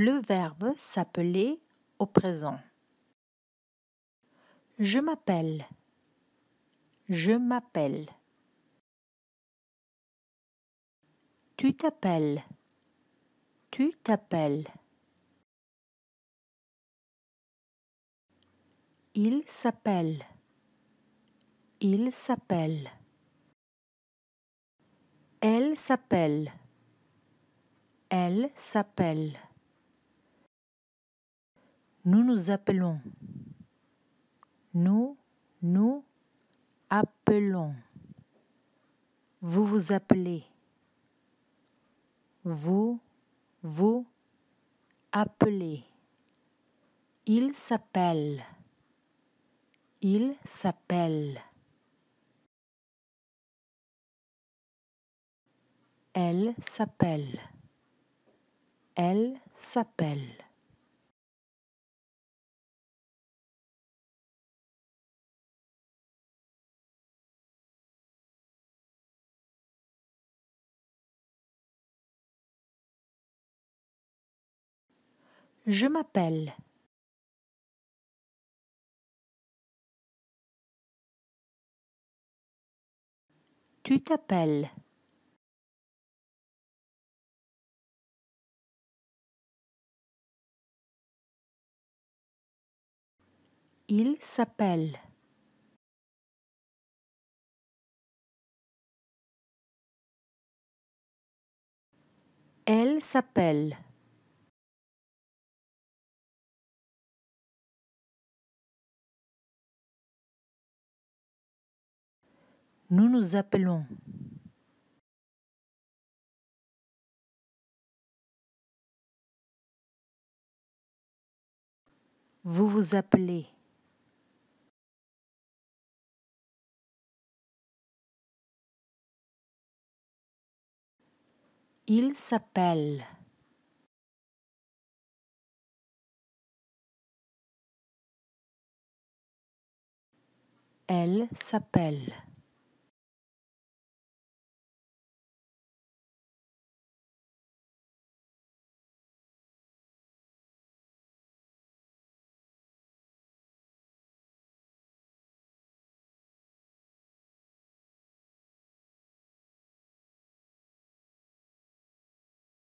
le verbe s'appeler au présent. Je m'appelle. Je m'appelle. Tu t'appelles. Tu t'appelles. Il s'appelle. Il s'appelle. Elle s'appelle. Elle s'appelle. Nous nous appelons. Nous, nous appelons. Vous vous appelez. Vous, vous appelez. Il s'appelle. Il s'appelle. Elle s'appelle. Elle s'appelle. Je m'appelle. Tu t'appelles. Il s'appelle. Elle s'appelle. Nous nous appelons Vous vous appelez. Il s'appelle. Elle s'appelle.